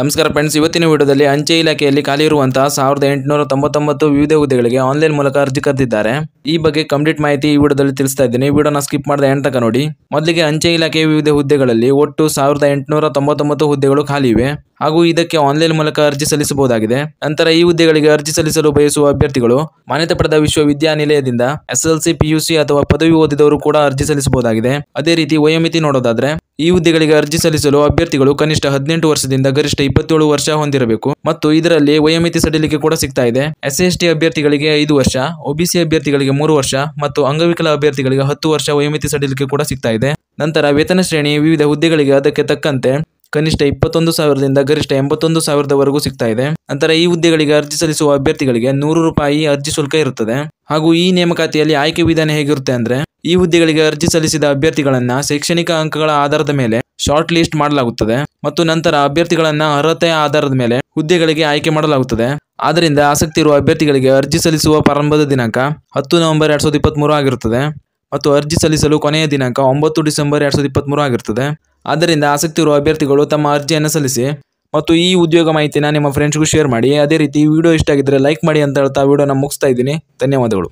ನಮಸ್ಕಾರ ಫ್ರೆಂಡ್ಸ್ ಇವತ್ತಿನ ವಿಡಿಯೋದಲ್ಲಿ ಅಂಚೆ ಇಲಾಖೆಯಲ್ಲಿ ಖಾಲಿ ಇರುವಂತಹ ಸಾವಿರದ ಎಂಟುನೂರ ತೊಂಬತ್ತೊಂಬತ್ತು ವಿವಿಧ ಹುದ್ದೆಗಳಿಗೆ ಆನ್ಲೈನ್ ಮೂಲಕ ಅರ್ಜಿ ಕರೆದಿದ್ದಾರೆ ಈ ಬಗ್ಗೆ ಕಂಪ್ಲೀಟ್ ಮಾಹಿತಿ ಈ ವಿಡಿಯೋದಲ್ಲಿ ತಿಳಿಸ್ತಾ ಇದ್ದೀನಿ ಈ ವಿಡಿಯೋನ ಸ್ಕಿಪ್ ಮಾಡಿದ ಎಂಟಕ ನೋಡಿ ಮೊದಲಿಗೆ ಅಂಚೆ ಇಲಾಖೆಯ ವಿವಿಧ ಹುದ್ದೆಗಳಲ್ಲಿ ಒಟ್ಟು ಸಾವಿರದ ಎಂಟುನೂರ ತೊಂಬತ್ತೊಂಬತ್ತು ಹುದ್ದೆಗಳು ಖಾಲಿ ಇವೆ ಹಾಗೂ ಇದಕ್ಕೆ ಆನ್ಲೈನ್ ಮೂಲಕ ಅರ್ಜಿ ಸಲ್ಲಿಸಬಹುದಾಗಿದೆ ನಂತರ ಈ ಹುದ್ದೆಗಳಿಗೆ ಅರ್ಜಿ ಸಲ್ಲಿಸಲು ಬಯಸುವ ಅಭ್ಯರ್ಥಿಗಳು ಮಾನ್ಯತೆ ಪಡೆದ ವಿಶ್ವವಿದ್ಯಾನಿಲಯದಿಂದ ಎಸ್ಎಲ್ಸಿ ಪಿಯುಸಿ ಅಥವಾ ಪದವಿ ಓದಿದವರು ಕೂಡ ಅರ್ಜಿ ಸಲ್ಲಿಸಬಹುದಾಗಿದೆ ಅದೇ ರೀತಿ ವಯೋಮಿತಿ ನೋಡೋದಾದ್ರೆ ಈ ಹುದ್ದೆಗಳಿಗೆ ಅರ್ಜಿ ಸಲ್ಲಿಸಲು ಅಭ್ಯರ್ಥಿಗಳು ಕನಿಷ್ಠ ಹದಿನೆಂಟು ವರ್ಷದಿಂದ ಗರಿಷ್ಠ ಇಪ್ಪತ್ತೇಳು ವರ್ಷ ಹೊಂದಿರಬೇಕು ಮತ್ತು ಇದರಲ್ಲಿ ವಯೋಮಿತಿ ಸಡಿಲಿಕೆ ಕೂಡ ಸಿಗ್ತಾ ಇದೆ ಎಸ್ ಅಭ್ಯರ್ಥಿಗಳಿಗೆ ಐದು ವರ್ಷ ಒಬಿಸಿ ಅಭ್ಯರ್ಥಿಗಳಿಗೆ ಮೂರು ವರ್ಷ ಮತ್ತು ಅಂಗವಿಕಲ ಅಭ್ಯರ್ಥಿಗಳಿಗೆ ಹತ್ತು ವರ್ಷ ವಯೋಮಿತಿ ಸಡಿಲಿಕೆ ಕೂಡ ಸಿಗ್ತಾ ಇದೆ ನಂತರ ವೇತನ ಶ್ರೇಣಿ ವಿವಿಧ ಹುದ್ದೆಗಳಿಗೆ ಅದಕ್ಕೆ ತಕ್ಕಂತೆ ಕನಿಷ್ಠ ಇಪ್ಪತ್ತೊಂದು ಸಾವಿರದಿಂದ ಗರಿಷ್ಠ ಎಂಬತ್ತೊಂದು ಸಾವಿರದವರೆಗೂ ಸಿಗ್ತಾ ಇದೆ ನಂತರ ಈ ಹುದ್ದೆಗಳಿಗೆ ಅರ್ಜಿ ಸಲ್ಲಿಸುವ ಅಭ್ಯರ್ಥಿಗಳಿಗೆ ನೂರು ರೂಪಾಯಿ ಅರ್ಜಿ ಶುಲ್ಕ ಇರುತ್ತದೆ ಹಾಗೂ ಈ ನೇಮಕಾತಿಯಲ್ಲಿ ಆಯ್ಕೆ ವಿಧಾನ ಹೇಗಿರುತ್ತೆ ಅಂದ್ರೆ ಈ ಹುದ್ದೆಗಳಿಗೆ ಅರ್ಜಿ ಸಲ್ಲಿಸಿದ ಅಭ್ಯರ್ಥಿಗಳನ್ನ ಶೈಕ್ಷಣಿಕ ಅಂಕಗಳ ಆಧಾರದ ಮೇಲೆ ಶಾರ್ಟ್ ಲಿಸ್ಟ್ ಮಾಡಲಾಗುತ್ತದೆ ಮತ್ತು ನಂತರ ಅಭ್ಯರ್ಥಿಗಳನ್ನ ಅರ್ಹತೆಯ ಆಧಾರದ ಮೇಲೆ ಹುದ್ದೆಗಳಿಗೆ ಆಯ್ಕೆ ಮಾಡಲಾಗುತ್ತದೆ ಆದ್ದರಿಂದ ಆಸಕ್ತಿ ಇರುವ ಅಭ್ಯರ್ಥಿಗಳಿಗೆ ಅರ್ಜಿ ಸಲ್ಲಿಸುವ ಪ್ರಾರಂಭದ ದಿನಾಂಕ ಹತ್ತು ನವೆಂಬರ್ ಎರಡ್ ಸಾವಿರದ ಇಪ್ಪತ್ತ್ಮೂರು ಆಗಿರುತ್ತದೆ ಮತ್ತು ಅರ್ಜಿ ಸಲ್ಲಿಸಲು ಕೊನೆಯ ದಿನಾಂಕ ಒಂಬತ್ತು ಡಿಸೆಂಬರ್ ಎರಡ್ ಸಾವಿರದ ಇಪ್ಪತ್ತ್ಮೂರು ಆಗಿರುತ್ತದೆ ಆದ್ದರಿಂದ ಆಸಕ್ತಿ ಇರುವ ಅಭ್ಯರ್ಥಿಗಳು ತಮ್ಮ ಅರ್ಜಿಯನ್ನು ಸಲ್ಲಿಸಿ ಮತ್ತು ಈ ಉದ್ಯೋಗ ಮಾಹಿತಿನ ನಿಮ್ಮ ಫ್ರೆಂಡ್ಸ್ಗೂ ಶೇರ್ ಮಾಡಿ ಅದೇ ರೀತಿ ವಿಡಿಯೋ ಇಷ್ಟ ಆಗಿದ್ದರೆ ಲೈಕ್ ಮಾಡಿ ಅಂತ ಹೇಳ್ತಾ ವಿಡಿಯೋನ ಮುಗಿಸ್ತಾ ಇದ್ದೀನಿ ಧನ್ಯವಾದಗಳು